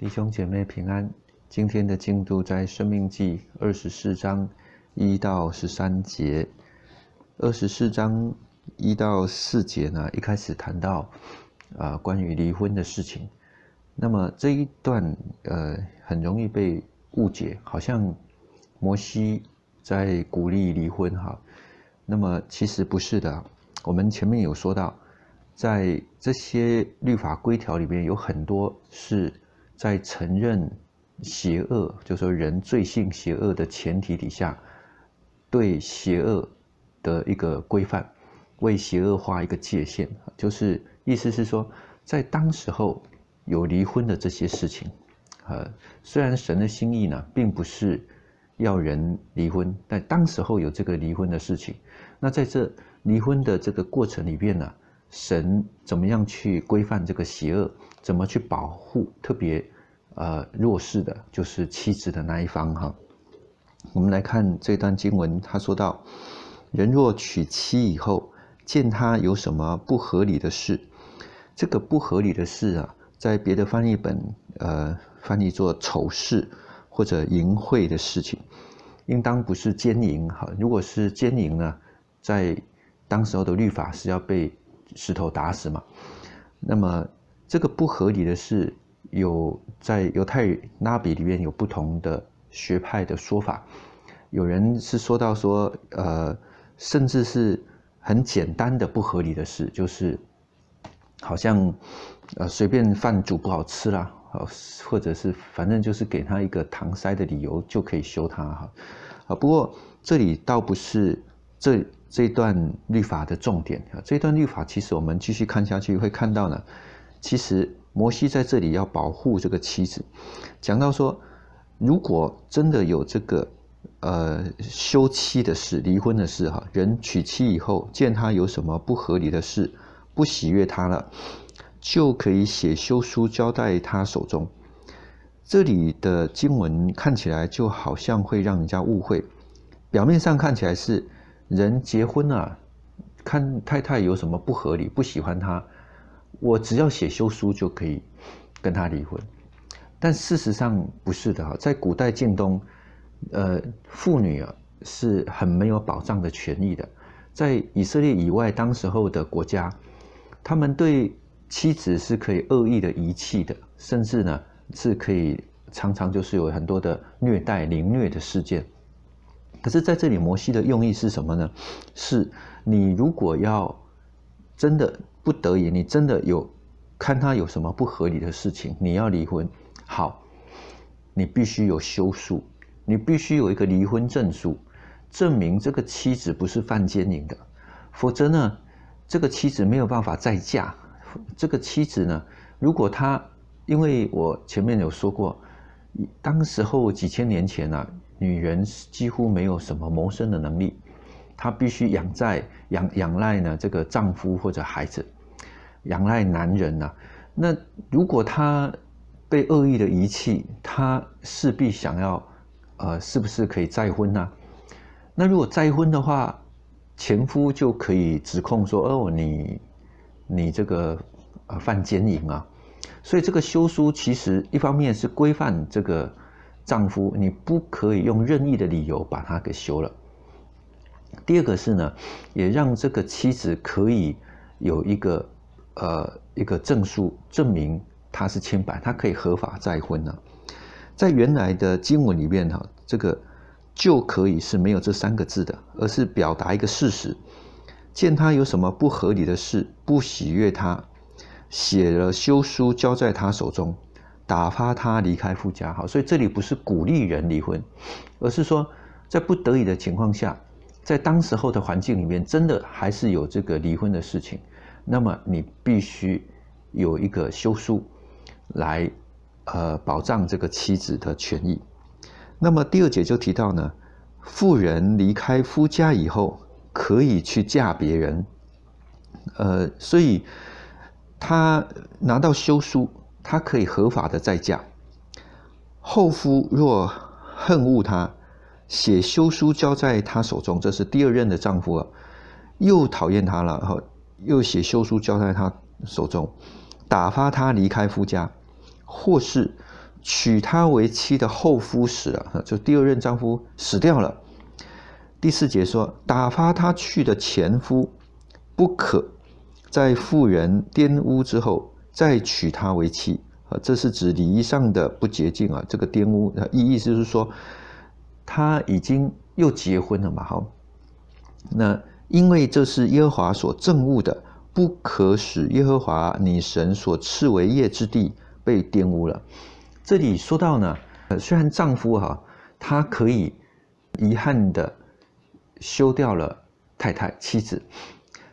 弟兄姐妹平安。今天的进度在《生命记》二十四章一到十三节。二十四章一到四节呢，一开始谈到啊，关于离婚的事情。那么这一段呃，很容易被误解，好像摩西在鼓励离婚哈。那么其实不是的。我们前面有说到，在这些律法规条里面有很多是。在承认邪恶，就说人罪性邪恶的前提底下，对邪恶的一个规范，为邪恶画一个界限，就是意思是说，在当时候有离婚的这些事情，呃，虽然神的心意呢，并不是要人离婚，但当时候有这个离婚的事情，那在这离婚的这个过程里边呢？神怎么样去规范这个邪恶？怎么去保护特别呃弱势的，就是妻子的那一方？哈，我们来看这段经文，他说到：人若娶妻以后，见他有什么不合理的事，这个不合理的事啊，在别的翻译本呃翻译做丑事或者淫秽的事情，应当不是奸淫哈。如果是奸淫呢，在当时候的律法是要被。石头打死嘛？那么这个不合理的事，有在犹太拉比里面有不同的学派的说法。有人是说到说，呃，甚至是很简单的不合理的事，就是好像呃随便饭煮不好吃啦，好或者是反正就是给他一个搪塞的理由就可以修他哈啊。不过这里倒不是。这这段律法的重点啊，这段律法其实我们继续看下去会看到呢。其实摩西在这里要保护这个妻子，讲到说，如果真的有这个呃休妻的事、离婚的事，哈，人娶妻以后见他有什么不合理的事，不喜悦他了，就可以写休书交代他手中。这里的经文看起来就好像会让人家误会，表面上看起来是。人结婚啊，看太太有什么不合理，不喜欢他，我只要写休书就可以跟他离婚。但事实上不是的哈，在古代近东，呃，妇女啊是很没有保障的权益的。在以色列以外，当时候的国家，他们对妻子是可以恶意的遗弃的，甚至呢是可以常常就是有很多的虐待凌虐的事件。可是，在这里，摩西的用意是什么呢？是你如果要真的不得已，你真的有看他有什么不合理的事情，你要离婚，好，你必须有休书，你必须有一个离婚证书，证明这个妻子不是犯奸淫的，否则呢，这个妻子没有办法再嫁。这个妻子呢，如果她，因为我前面有说过，当时候几千年前啊。女人几乎没有什么谋生的能力，她必须仰在仰仰赖呢这个丈夫或者孩子，仰赖男人呐。那如果她被恶意的遗弃，她势必想要呃，是不是可以再婚啊？那如果再婚的话，前夫就可以指控说：“哦，你你这个呃犯奸淫啊。”所以这个休书其实一方面是规范这个。丈夫，你不可以用任意的理由把他给休了。第二个是呢，也让这个妻子可以有一个呃一个证书证明他是清白，他可以合法再婚呢。在原来的经文里面呢，这个就可以是没有这三个字的，而是表达一个事实：见他有什么不合理的事，不喜悦他，写了休书交在他手中。打发他离开夫家，好，所以这里不是鼓励人离婚，而是说在不得已的情况下，在当时候的环境里面，真的还是有这个离婚的事情。那么你必须有一个休书来，呃，保障这个妻子的权益。那么第二节就提到呢，妇人离开夫家以后可以去嫁别人，呃，所以他拿到休书。她可以合法的再嫁。后夫若恨恶她，写休书交在她手中，这是第二任的丈夫啊，又讨厌她了，哈，又写休书交在她手中，打发她离开夫家，或是娶她为妻的后夫死了，就第二任丈夫死掉了。第四节说，打发她去的前夫，不可在妇人玷污之后。再娶她为妻，啊，这是指礼仪上的不洁净啊，这个玷污意意就是说，他已经又结婚了嘛，好，那因为这是耶和华所憎恶的，不可使耶和华女神所赐为业之地被玷污了。这里说到呢，虽然丈夫哈，他可以遗憾的休掉了太太妻子，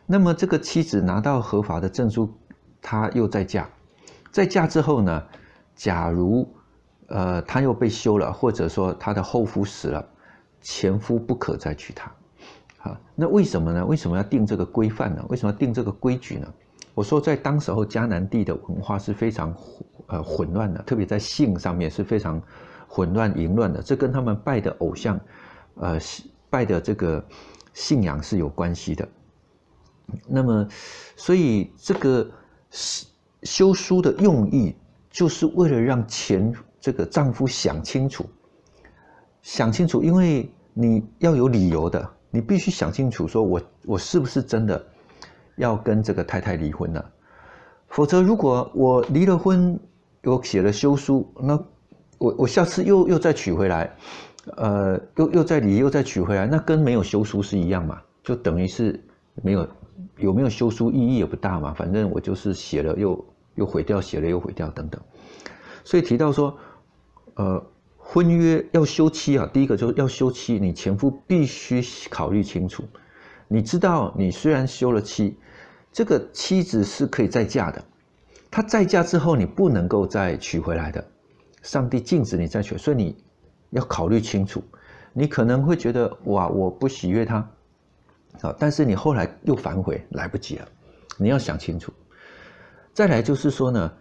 那么这个妻子拿到合法的证书。她又再嫁，再嫁之后呢？假如，呃，她又被休了，或者说她的后夫死了，前夫不可再娶她。啊，那为什么呢？为什么要定这个规范呢？为什么要定这个规矩呢？我说，在当时候迦南地的文化是非常，呃，混乱的，特别在性上面是非常混乱淫乱的，这跟他们拜的偶像，呃，拜的这个信仰是有关系的。那么，所以这个。是休书的用意，就是为了让前这个丈夫想清楚，想清楚，因为你要有理由的，你必须想清楚，说我我是不是真的要跟这个太太离婚了？否则，如果我离了婚，我写了休书，那我我下次又又再娶回来，呃，又又再离又再娶回来，那跟没有休书是一样嘛？就等于是没有。有没有修书意义也不大嘛，反正我就是写了又又毁掉，写了又毁掉等等。所以提到说，呃，婚约要休妻啊，第一个就是要休妻，你前夫必须考虑清楚。你知道，你虽然休了妻，这个妻子是可以再嫁的，她再嫁之后，你不能够再娶回来的。上帝禁止你再娶，所以你要考虑清楚。你可能会觉得，哇，我不喜悦她，啊！但是你后来又反悔，来不及了。你要想清楚。再来就是说呢，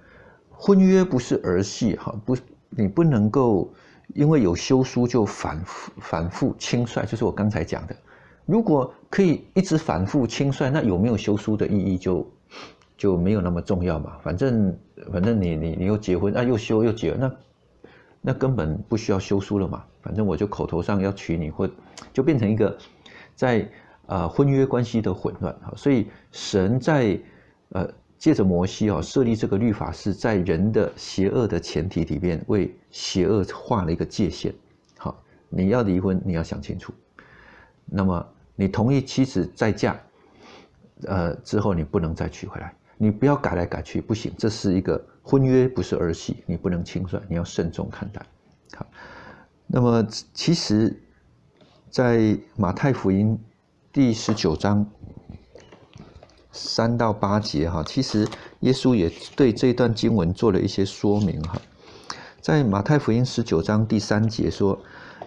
婚约不是儿戏哈，不，你不能够因为有休书就反复反复轻率。就是我刚才讲的，如果可以一直反复轻率，那有没有休书的意义就就没有那么重要嘛。反正反正你你你又结婚，那又休又结，那那根本不需要休书了嘛。反正我就口头上要娶你，或就变成一个在。呃，婚约关系的混乱哈，所以神在呃借着摩西啊设立这个律法，是在人的邪恶的前提里面为邪恶画了一个界限。好，你要离婚，你要想清楚。那么你同意妻子再嫁，呃之后你不能再娶回来，你不要改来改去，不行，这是一个婚约，不是儿戏，你不能轻率，你要慎重看待。好，那么其实，在马太福音。第十九章三到八节哈，其实耶稣也对这段经文做了一些说明哈。在马太福音十九章第三节说，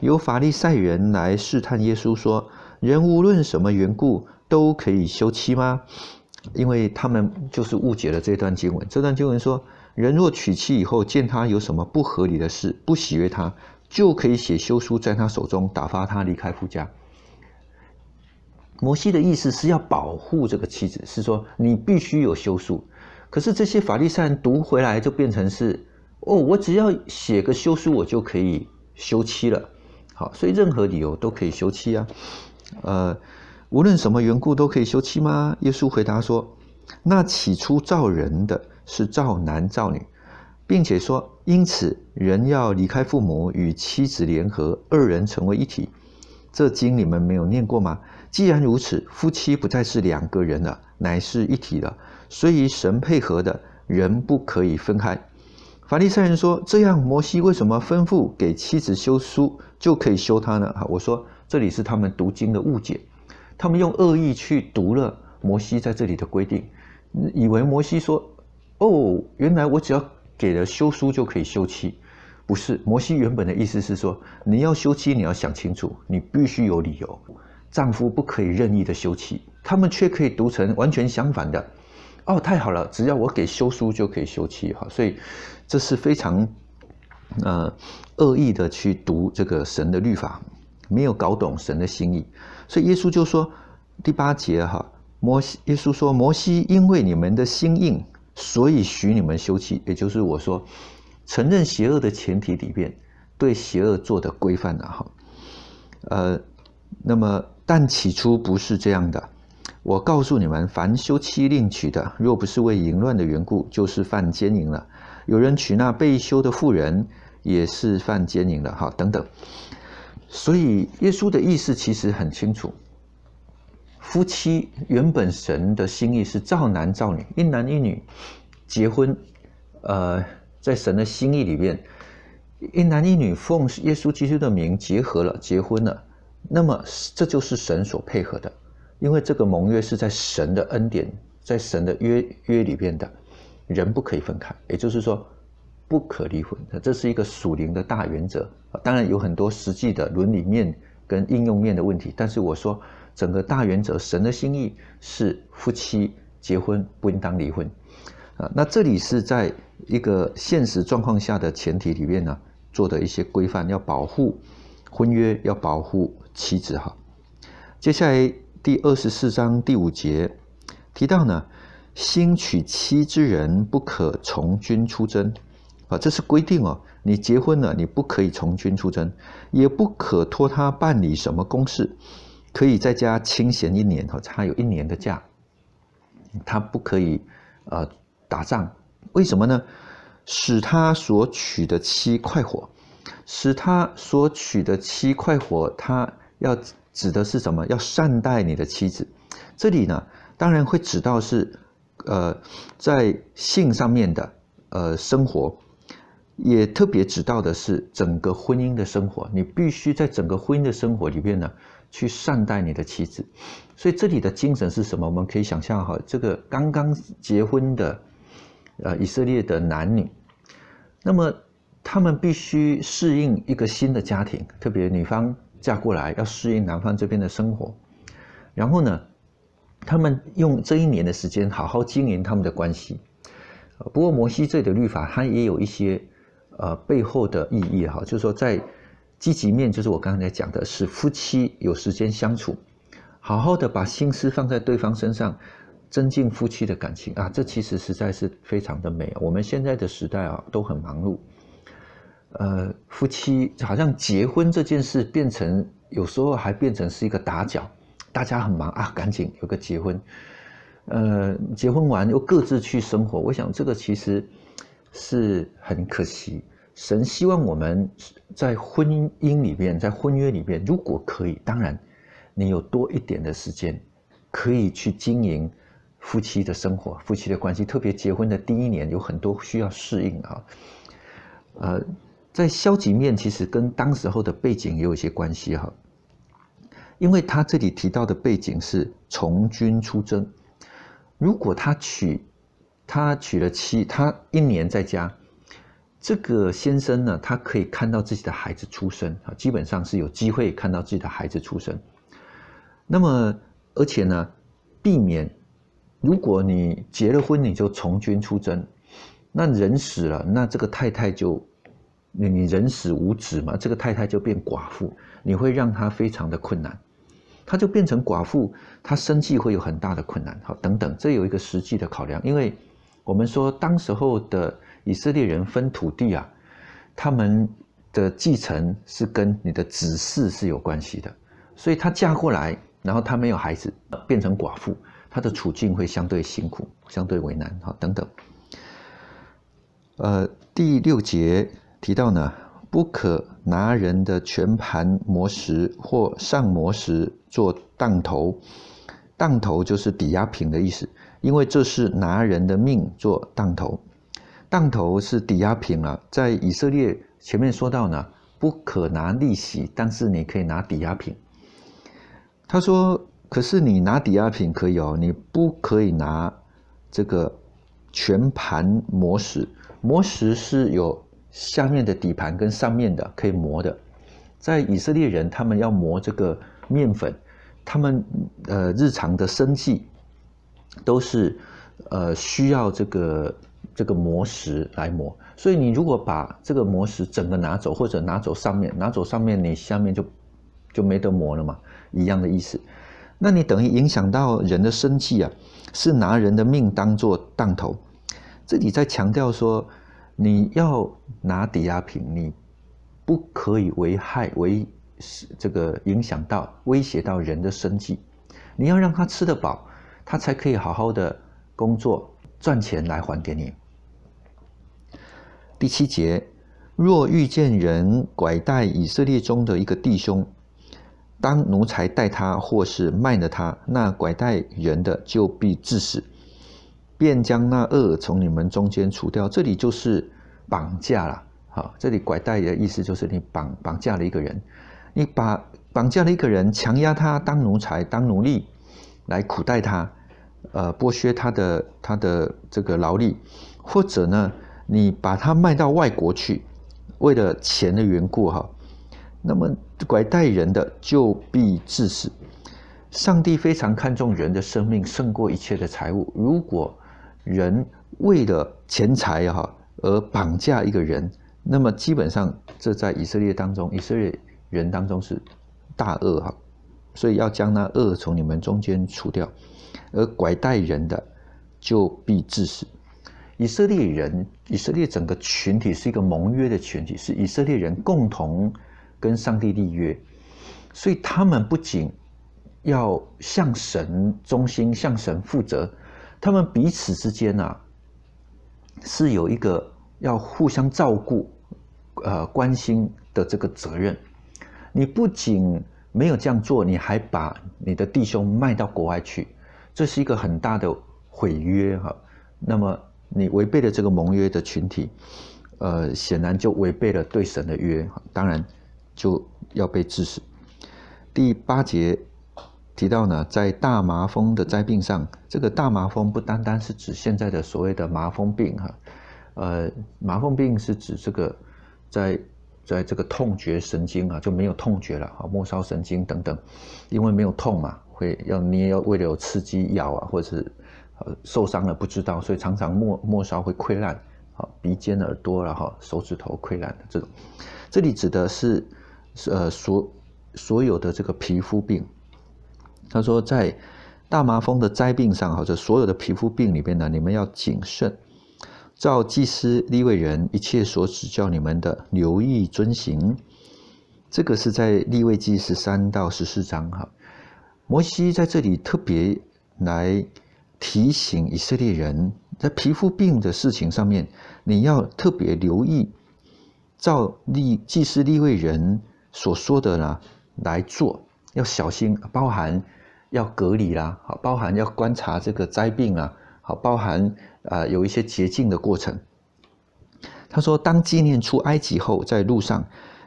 有法利赛人来试探耶稣，说：“人无论什么缘故都可以休妻吗？”因为他们就是误解了这段经文。这段经文说：“人若娶妻以后，见他有什么不合理的事，不喜悦他，就可以写休书在他手中，打发他离开夫家。”摩西的意思是要保护这个妻子，是说你必须有休书。可是这些法律上读回来就变成是：哦，我只要写个休书，我就可以休妻了。好，所以任何理由都可以休妻啊。呃，无论什么缘故都可以休妻吗？耶稣回答说：那起初造人的是造男造女，并且说：因此人要离开父母，与妻子联合，二人成为一体。这经你们没有念过吗？既然如此，夫妻不再是两个人了，乃是一体了。所以神配合的人不可以分开。法利赛人说：“这样，摩西为什么吩咐给妻子休书就可以休他呢？”啊，我说这里是他们读经的误解，他们用恶意去读了摩西在这里的规定，以为摩西说：“哦，原来我只要给了休书就可以休妻。”不是，摩西原本的意思是说，你要休妻，你要想清楚，你必须有理由。丈夫不可以任意的休妻，他们却可以读成完全相反的，哦，太好了，只要我给休书就可以休妻哈，所以这是非常呃恶意的去读这个神的律法，没有搞懂神的心意，所以耶稣就说第八节哈，摩西，耶稣说摩西因为你们的心硬，所以许你们休妻，也就是我说承认邪恶的前提里边对邪恶做的规范了哈，呃，那么。但起初不是这样的，我告诉你们，凡休妻另娶的，若不是为淫乱的缘故，就是犯奸淫了。有人娶那被休的妇人，也是犯奸淫了。哈，等等。所以耶稣的意思其实很清楚：夫妻原本神的心意是造男造女，一男一女结婚。呃，在神的心意里面，一男一女奉耶稣基督的名结合了，结婚了。那么这就是神所配合的，因为这个盟约是在神的恩典、在神的约约里边的，人不可以分开，也就是说不可离婚。这是一个属灵的大原则当然有很多实际的伦理面跟应用面的问题，但是我说整个大原则，神的心意是夫妻结婚不应当离婚啊。那这里是在一个现实状况下的前提里面呢，做的一些规范，要保护婚约，要保护。妻子哈，接下来第二十四章第五节提到呢，新娶妻之人不可从军出征，啊，这是规定哦。你结婚了，你不可以从军出征，也不可托他办理什么公事，可以在家清闲一年哈，他有一年的假，他不可以呃打仗，为什么呢？使他所娶的妻快活，使他所娶的妻快活，他。要指的是什么？要善待你的妻子。这里呢，当然会指到是，呃，在性上面的，呃，生活，也特别指到的是整个婚姻的生活。你必须在整个婚姻的生活里面呢，去善待你的妻子。所以这里的精神是什么？我们可以想象哈，这个刚刚结婚的，呃，以色列的男女，那么他们必须适应一个新的家庭，特别女方。嫁过来要适应南方这边的生活，然后呢，他们用这一年的时间好好经营他们的关系。不过摩西这的律法，它也有一些呃背后的意义哈，就是说在积极面，就是我刚才讲的，是夫妻有时间相处，好好的把心思放在对方身上，增进夫妻的感情啊，这其实实在是非常的美。我们现在的时代啊，都很忙碌。呃，夫妻好像结婚这件事变成，有时候还变成是一个打搅，大家很忙啊，赶紧有个结婚，呃，结婚完又各自去生活。我想这个其实是很可惜。神希望我们在婚姻里边，在婚约里边，如果可以，当然你有多一点的时间，可以去经营夫妻的生活，夫妻的关系。特别结婚的第一年，有很多需要适应啊，呃。在消极面，其实跟当时候的背景也有一些关系哈。因为他这里提到的背景是从军出征，如果他娶他娶了妻，他一年在家，这个先生呢，他可以看到自己的孩子出生啊，基本上是有机会看到自己的孩子出生。那么，而且呢，避免如果你结了婚你就从军出征，那人死了，那这个太太就。你你人死无子嘛，这个太太就变寡妇，你会让她非常的困难，她就变成寡妇，她生计会有很大的困难，好等等。这有一个实际的考量，因为我们说当时候的以色列人分土地啊，他们的继承是跟你的子嗣是有关系的，所以她嫁过来，然后她没有孩子，变成寡妇，她的处境会相对辛苦，相对为难，好等等。呃，第六节。提到呢，不可拿人的全盘磨石或上磨石做当头，当头就是抵押品的意思，因为这是拿人的命做当头，当头是抵押品啊。在以色列前面说到呢，不可拿利息，但是你可以拿抵押品。他说：“可是你拿抵押品可以哦，你不可以拿这个全盘磨石，磨石是有。”下面的底盘跟上面的可以磨的，在以色列人他们要磨这个面粉，他们呃日常的生计都是呃需要这个这个磨石来磨，所以你如果把这个磨石整个拿走，或者拿走上面拿走上面，你下面就就没得磨了嘛，一样的意思。那你等于影响到人的生计啊，是拿人的命当做当头，这里在强调说。你要拿抵押品，你不可以危害、为这个影响到、威胁到人的生计。你要让他吃得饱，他才可以好好的工作赚钱来还给你。第七节，若遇见人拐带以色列中的一个弟兄，当奴才带他或是卖了他，那拐带人的就必致死。便将那恶从你们中间除掉。这里就是绑架了，好，这里拐带的意思就是你绑绑架了一个人，你把绑架了一个人，强压他当奴才、当奴隶，来苦待他，呃，剥削他的他的这个劳力，或者呢，你把他卖到外国去，为了钱的缘故，哈，那么拐带人的就必致死。上帝非常看重人的生命，胜过一切的财物。如果人为了钱财哈而绑架一个人，那么基本上这在以色列当中，以色列人当中是大恶哈，所以要将那恶从你们中间除掉。而拐带人的就必致死。以色列人，以色列整个群体是一个盟约的群体，是以色列人共同跟上帝立约，所以他们不仅要向神忠心，向神负责。他们彼此之间啊，是有一个要互相照顾、呃关心的这个责任。你不仅没有这样做，你还把你的弟兄卖到国外去，这是一个很大的毁约哈。那么你违背了这个盟约的群体，呃，显然就违背了对神的约，当然就要被治死。第八节。提到呢，在大麻风的灾病上，这个大麻风不单单是指现在的所谓的麻风病哈，呃，麻风病是指这个在在这个痛觉神经啊就没有痛觉了啊，末梢神经等等，因为没有痛嘛，会要捏要为了有刺激咬啊，或者是呃受伤了不知道，所以常常末末梢会溃烂啊，鼻尖、耳朵然后手指头溃烂的这种，这里指的是呃所所有的这个皮肤病。他说，在大麻风的灾病上，或者所有的皮肤病里边呢，你们要谨慎。照祭司立位人一切所指教你们的，留意遵行。这个是在立位记十三到十四章哈。摩西在这里特别来提醒以色列人，在皮肤病的事情上面，你要特别留意，照立祭司立位人所说的呢来做，要小心，包含。要隔离啦，好，包含要观察这个灾病啊，好，包含啊有一些洁净的过程。他说：“当纪念出埃及后，在路上，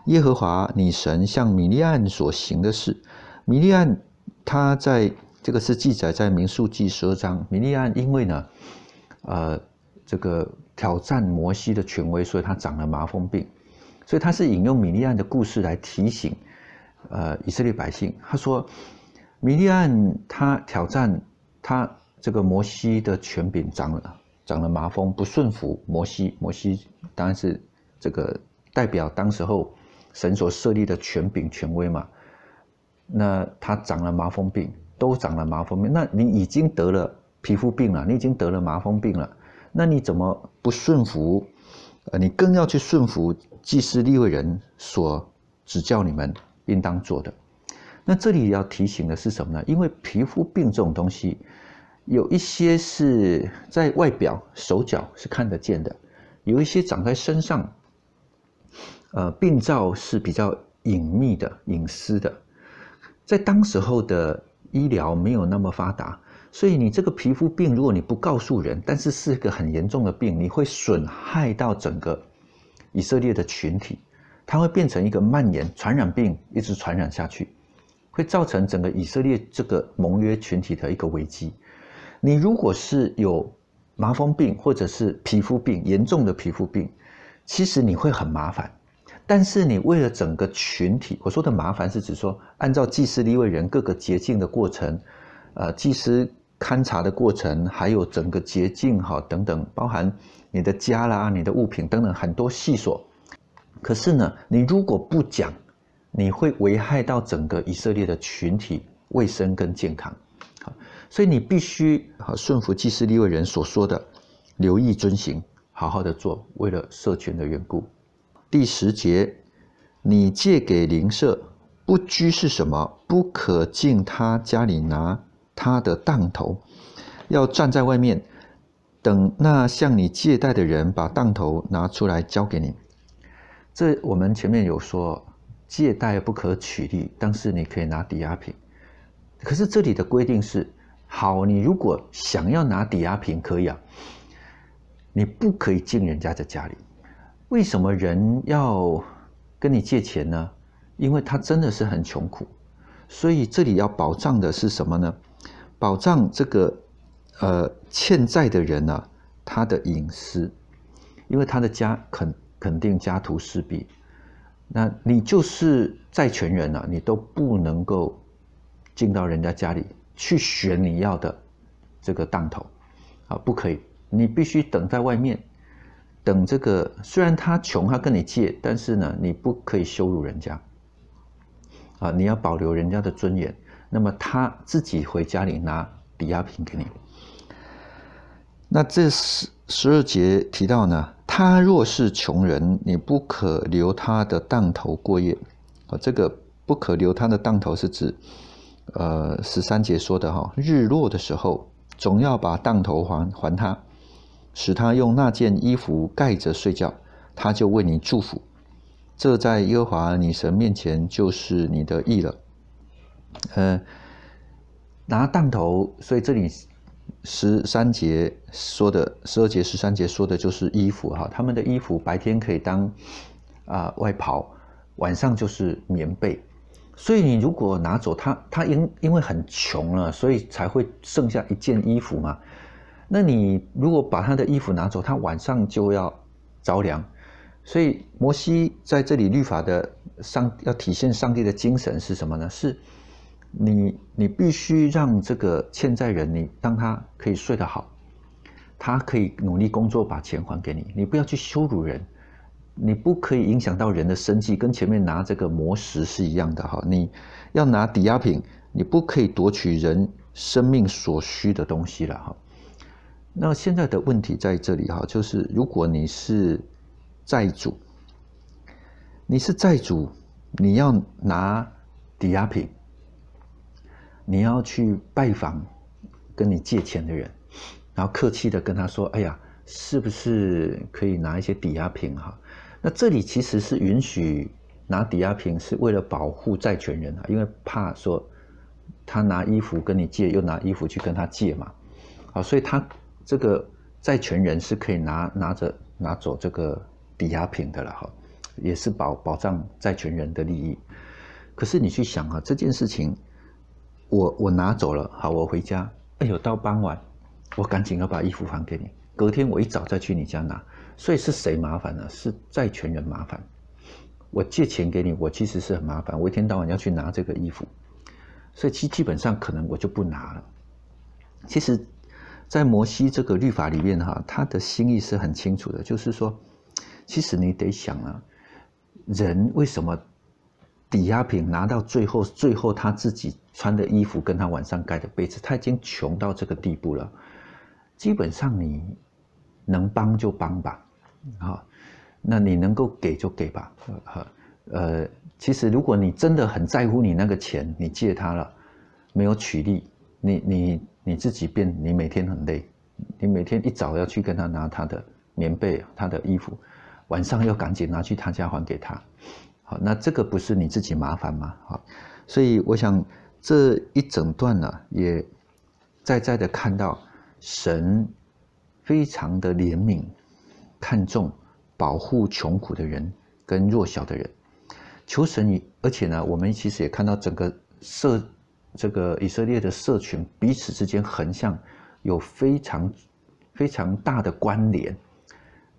耶和华女神向米利安所行的事，米利安他在这个是记载在民数记十二章。米利安因为呢，呃，这个挑战摩西的权威，所以他长了麻风病。所以他是引用米利安的故事来提醒，呃，以色列百姓。他说。”米利安他挑战他这个摩西的权柄长了长了麻风不顺服摩西摩西当然是这个代表当时候神所设立的权柄权威嘛，那他长了麻风病都长了麻风病，那你已经得了皮肤病了，你已经得了麻风病了，那你怎么不顺服？呃，你更要去顺服祭司立未人所指教你们应当做的。那这里要提醒的是什么呢？因为皮肤病这种东西，有一些是在外表手脚是看得见的，有一些长在身上，呃，病灶是比较隐秘的、隐私的。在当时候的医疗没有那么发达，所以你这个皮肤病，如果你不告诉人，但是是一个很严重的病，你会损害到整个以色列的群体，它会变成一个蔓延传染病，一直传染下去。会造成整个以色列这个盟约群体的一个危机。你如果是有麻风病或者是皮肤病，严重的皮肤病，其实你会很麻烦。但是你为了整个群体，我说的麻烦是指说，按照祭司立位人各个洁净的过程，呃，祭司勘察的过程，还有整个洁净哈等等，包含你的家啦、你的物品等等很多细琐。可是呢，你如果不讲。你会危害到整个以色列的群体卫生跟健康，好，所以你必须好顺服祭司立位人所说的，留意遵行，好好的做，为了社群的缘故。第十节，你借给邻舍不拘是什么？不可进他家里拿他的当头，要站在外面，等那向你借贷的人把当头拿出来交给你。这我们前面有说。借贷不可取利，但是你可以拿抵押品。可是这里的规定是：好，你如果想要拿抵押品，可以啊。你不可以进人家的家里。为什么人要跟你借钱呢？因为他真的是很穷苦。所以这里要保障的是什么呢？保障这个呃欠债的人呢他的隐私，因为他的家肯肯定家徒四壁。那你就是债权人了，你都不能够进到人家家里去选你要的这个当头，啊，不可以，你必须等在外面，等这个虽然他穷，他跟你借，但是呢，你不可以羞辱人家，啊，你要保留人家的尊严，那么他自己回家里拿抵押品给你。那这十十二节提到呢，他若是穷人，你不可留他的当头过夜。啊，这个不可留他的当头是指，呃，十三节说的哈，日落的时候总要把当头还还他，使他用那件衣服盖着睡觉，他就为你祝福。这在耶和华女神面前就是你的义了。呃，拿当头，所以这里。十三节说的，十二节、十三节说的就是衣服哈，他们的衣服白天可以当啊外袍，晚上就是棉被。所以你如果拿走他，他因因为很穷了，所以才会剩下一件衣服嘛。那你如果把他的衣服拿走，他晚上就要着凉。所以摩西在这里律法的上要体现上帝的精神是什么呢？是。你你必须让这个欠债人，你让他可以睡得好，他可以努力工作，把钱还给你。你不要去羞辱人，你不可以影响到人的生计，跟前面拿这个魔石是一样的哈。你要拿抵押品，你不可以夺取人生命所需的东西了哈。那现在的问题在这里哈，就是如果你是债主，你是债主，你要拿抵押品。你要去拜访跟你借钱的人，然后客气的跟他说：“哎呀，是不是可以拿一些抵押品啊？”那这里其实是允许拿抵押品，是为了保护债权人啊，因为怕说他拿衣服跟你借，又拿衣服去跟他借嘛。好，所以他这个债权人是可以拿拿着拿走这个抵押品的了哈，也是保保障债权人的利益。可是你去想啊，这件事情。我我拿走了，好，我回家。哎呦，到傍晚，我赶紧要把衣服还给你。隔天我一早再去你家拿。所以是谁麻烦呢？是债权人麻烦。我借钱给你，我其实是很麻烦。我一天到晚要去拿这个衣服，所以基基本上可能我就不拿了。其实，在摩西这个律法里面哈，他的心意是很清楚的，就是说，其实你得想啊，人为什么？抵押品拿到最后，最后他自己穿的衣服跟他晚上盖的被子，他已经穷到这个地步了。基本上你能帮就帮吧，好，那你能够给就给吧。呃，其实如果你真的很在乎你那个钱，你借他了，没有取利，你你你自己变，你每天很累，你每天一早要去跟他拿他的棉被、他的衣服，晚上要赶紧拿去他家还给他。好，那这个不是你自己麻烦吗？好，所以我想这一整段呢，也在在的看到神非常的怜悯、看重、保护穷苦的人跟弱小的人。求神与，而且呢，我们其实也看到整个社这个以色列的社群彼此之间横向有非常非常大的关联。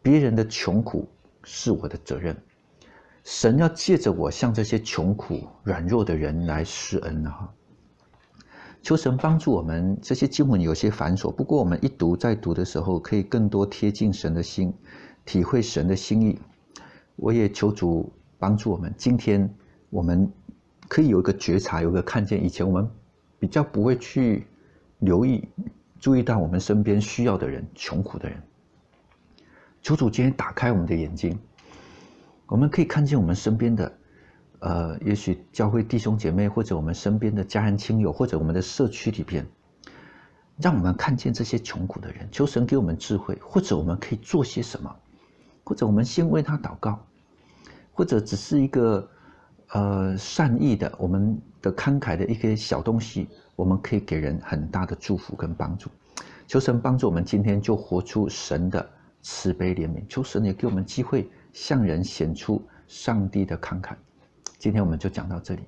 别人的穷苦是我的责任。神要借着我向这些穷苦、软弱的人来施恩啊！求神帮助我们，这些经文有些繁琐，不过我们一读再读的时候，可以更多贴近神的心，体会神的心意。我也求主帮助我们，今天我们可以有一个觉察，有一个看见。以前我们比较不会去留意、注意到我们身边需要的人、穷苦的人。求主今天打开我们的眼睛。我们可以看见我们身边的，呃，也许教会弟兄姐妹，或者我们身边的家人亲友，或者我们的社区里边，让我们看见这些穷苦的人，求神给我们智慧，或者我们可以做些什么，或者我们先为他祷告，或者只是一个，呃，善意的，我们的慷慨的一个小东西，我们可以给人很大的祝福跟帮助。求神帮助我们今天就活出神的慈悲怜悯。求神也给我们机会。向人显出上帝的慷慨。今天我们就讲到这里。